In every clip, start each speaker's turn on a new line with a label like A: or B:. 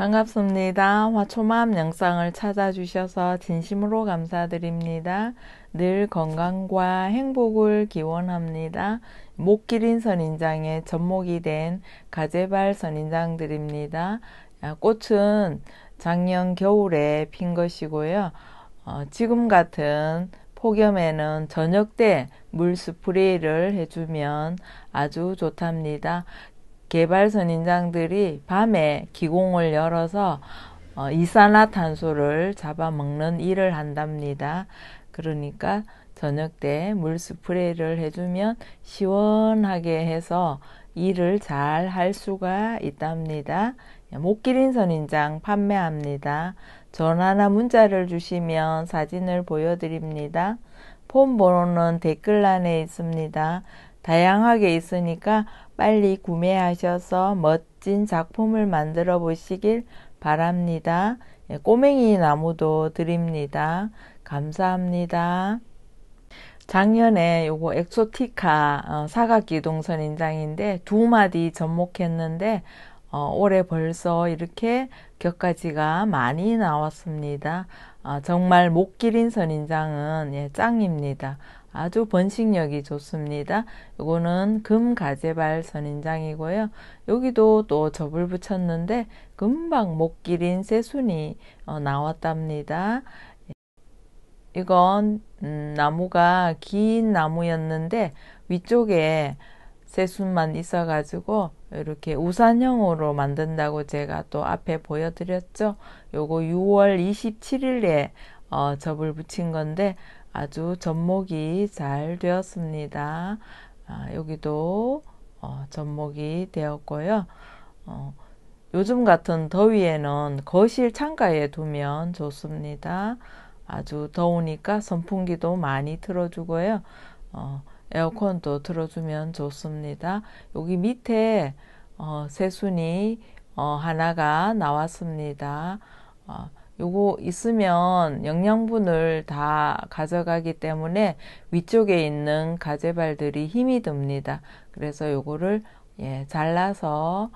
A: 반갑습니다. 화초맘 영상을 찾아주셔서 진심으로 감사드립니다. 늘 건강과 행복을 기원합니다. 목기린 선인장의 접목이 된 가재발 선인장들입니다. 아, 꽃은 작년 겨울에 핀 것이고요. 어, 지금 같은 폭염에는 저녁 때 물 스프레이를 해주면 아주 좋답니다. 개발 선인장들이 밤에 기공을 열어서 어, 이산화탄소를 잡아먹는 일을 한답니다. 그러니까 저녁 때 물 스프레이를 해주면 시원하게 해서 일을 잘 할 수가 있답니다. 목기린 선인장 판매합니다. 전화나 문자를 주시면 사진을 보여드립니다. 폰 번호는 댓글란에 있습니다. 다양하게 있으니까 빨리 구매하셔서 멋진 작품을 만들어 보시길 바랍니다. 예, 꼬맹이 나무도 드립니다. 감사합니다. 작년에 요거 엑소티카 어, 사각기동선 인장인데 두 마디 접목했는데 어, 올해 벌써 이렇게 격가지가 많이 나왔습니다. 아, 정말 목 길인 선인장은 예, 짱입니다. 아주 번식력이 좋습니다. 요거는 금가재발 선인장이고요. 여기도 또 접을 붙였는데 금방 목 길인 새순이 어, 나왔답니다. 예. 이건 음, 나무가 긴 나무였는데 위쪽에 새순만 있어가지고 이렇게 우산형으로 만든다고 제가 또 앞에 보여드렸죠. 요거 6월 27일에 어, 접을 붙인 건데 아주 접목이 잘 되었습니다. 아, 여기도 어, 접목이 되었고요. 어, 요즘 같은 더위에는 거실 창가에 두면 좋습니다. 아주 더우니까 선풍기도 많이 틀어주고요. 어, 에어컨도 틀어주면 좋습니다. 여기 밑에 어, 새순이 어, 하나가 나왔습니다. 어, 요거 있으면 영양분을 다 가져가기 때문에 위쪽에 있는 가재발들이 힘이 듭니다. 그래서 요거를 예, 잘라서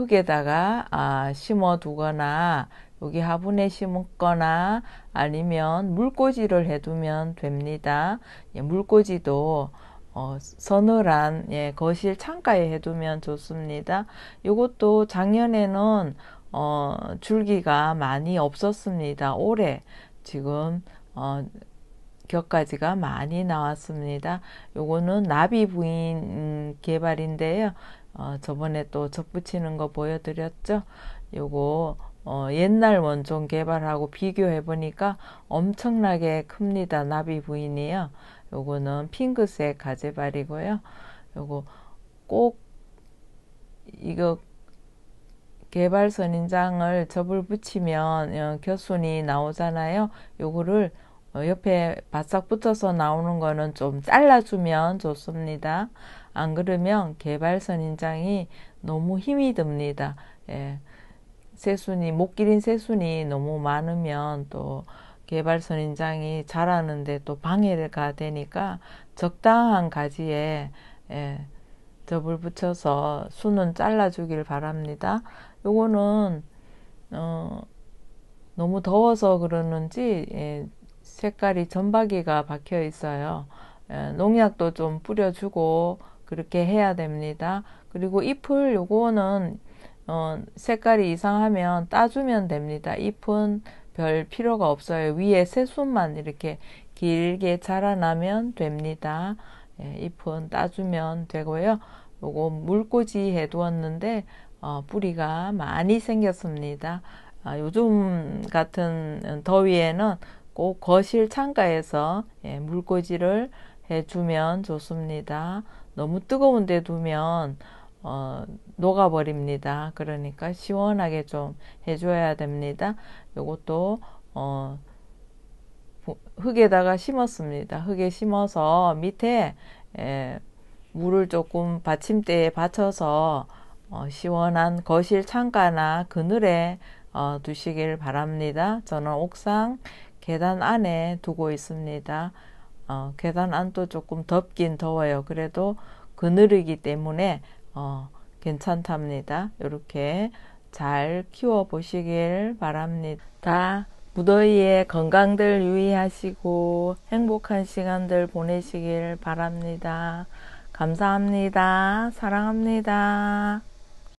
A: 흙에다가 아, 심어두거나 여기 화분에 심거나 아니면 물꽂이를 해두면 됩니다. 예, 물꽂이도 어, 서늘한 예, 거실 창가에 해두면 좋습니다. 이것도 작년에는 어, 줄기가 많이 없었습니다. 올해 지금 어, 곁가지가 많이 나왔습니다. 요거는 나비 부인 음, 개발인데요. 어, 저번에 또 접붙이는 거 보여드렸죠? 요거 어, 옛날 원종 개발하고 비교해 보니까 엄청나게 큽니다. 나비 부인이요. 요거는 핑크색 가재발이고요. 요거 꼭 이거 개발선 인장을 접을 붙이면 어, 겨순이 나오잖아요. 요거를 어, 옆에 바싹 붙어서 나오는 거는 좀 잘라주면 좋습니다. 안 그러면 개발선 인장이 너무 힘이 듭니다. 예. 새순이 못 기른 새순이 너무 많으면 또 개발선 인장이 자라는데 또 방해가 되니까 적당한 가지에 예, 접을 붙여서 순은 잘라주길 바랍니다. 요거는 어, 너무 더워서 그러는지 예, 색깔이 점박이가 박혀 있어요. 예, 농약도 좀 뿌려주고 그렇게 해야 됩니다. 그리고 잎을 요거는 어, 색깔이 이상하면 따주면 됩니다. 잎은 별 필요가 없어요. 위에 새순만 이렇게 길게 자라나면 됩니다. 예, 잎은 따주면 되고요. 요거 물꽂이 해두었는데 어, 뿌리가 많이 생겼습니다. 아, 요즘 같은 더위에는 그 거실 창가에서 예, 물꽂이를 해주면 좋습니다. 너무 뜨거운 데 두면 어, 녹아버립니다. 그러니까 시원하게 좀 해줘야 됩니다. 이것도 어, 흙에다가 심었습니다. 흙에 심어서 밑에 에, 예, 물을 조금 받침대에 받쳐서 어, 시원한 거실 창가나 그늘에 어, 두시길 바랍니다. 저는 옥상 계단 안에 두고 있습니다. 어, 계단 안도 조금 덥긴 더워요. 그래도 그늘이기 때문에 어, 괜찮답니다. 이렇게 잘 키워 보시길 바랍니다. 다 무더위에 건강들 유의하시고 행복한 시간들 보내시길 바랍니다. 감사합니다. 사랑합니다.